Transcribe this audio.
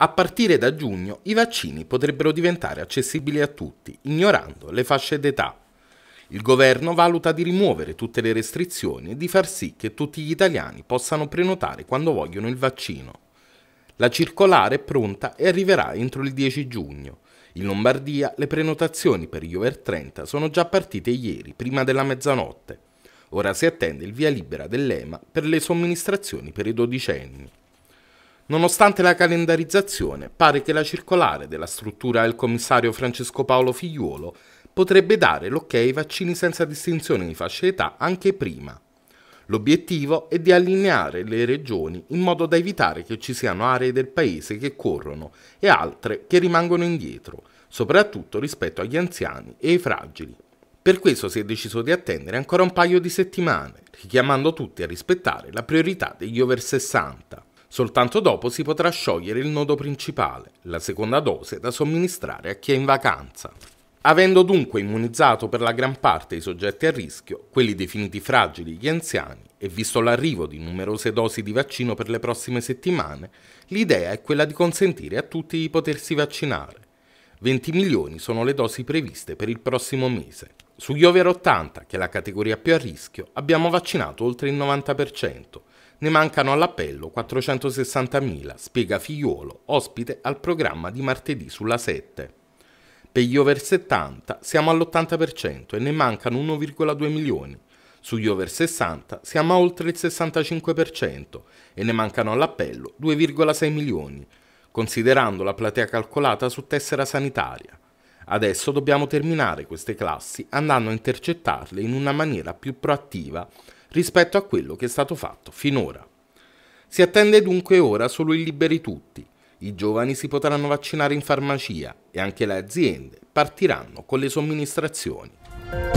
A partire da giugno i vaccini potrebbero diventare accessibili a tutti, ignorando le fasce d'età. Il governo valuta di rimuovere tutte le restrizioni e di far sì che tutti gli italiani possano prenotare quando vogliono il vaccino. La circolare è pronta e arriverà entro il 10 giugno. In Lombardia le prenotazioni per gli over 30 sono già partite ieri, prima della mezzanotte. Ora si attende il via libera dell'EMA per le somministrazioni per i dodicenni. Nonostante la calendarizzazione, pare che la circolare della struttura del commissario Francesco Paolo Figliuolo potrebbe dare l'ok ai vaccini senza distinzione di fascia età anche prima. L'obiettivo è di allineare le regioni in modo da evitare che ci siano aree del paese che corrono e altre che rimangono indietro, soprattutto rispetto agli anziani e ai fragili. Per questo si è deciso di attendere ancora un paio di settimane, richiamando tutti a rispettare la priorità degli over 60 Soltanto dopo si potrà sciogliere il nodo principale, la seconda dose da somministrare a chi è in vacanza. Avendo dunque immunizzato per la gran parte i soggetti a rischio, quelli definiti fragili, gli anziani, e visto l'arrivo di numerose dosi di vaccino per le prossime settimane, l'idea è quella di consentire a tutti di potersi vaccinare. 20 milioni sono le dosi previste per il prossimo mese. Sugli over 80, che è la categoria più a rischio, abbiamo vaccinato oltre il 90%, ne mancano all'appello 460.000, spiega Figliuolo, ospite al programma di martedì sulla 7. Per gli over 70 siamo all'80% e ne mancano 1,2 milioni. Sugli over 60 siamo a oltre il 65% e ne mancano all'appello 2,6 milioni, considerando la platea calcolata su tessera sanitaria. Adesso dobbiamo terminare queste classi andando a intercettarle in una maniera più proattiva rispetto a quello che è stato fatto finora. Si attende dunque ora solo i liberi tutti. I giovani si potranno vaccinare in farmacia e anche le aziende partiranno con le somministrazioni.